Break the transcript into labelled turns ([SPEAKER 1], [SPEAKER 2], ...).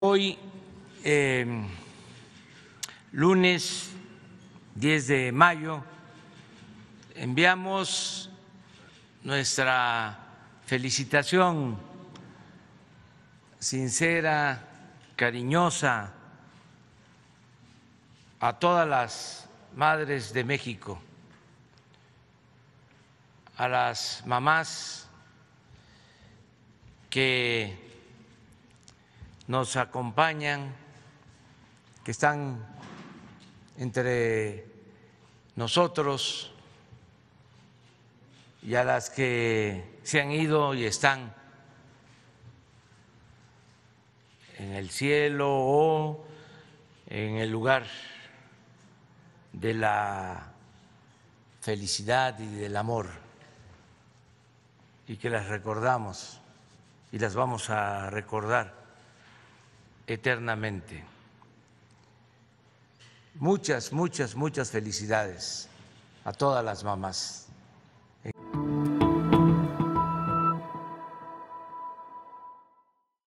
[SPEAKER 1] Hoy, em, lunes 10 de mayo, enviamos nuestra felicitación sincera, cariñosa a todas las madres de México, a las mamás que nos acompañan, que están entre nosotros y a las que se han ido y están en el cielo o en el lugar de la felicidad y del amor y que las recordamos y las vamos a recordar eternamente. Muchas, muchas, muchas felicidades a todas las mamás.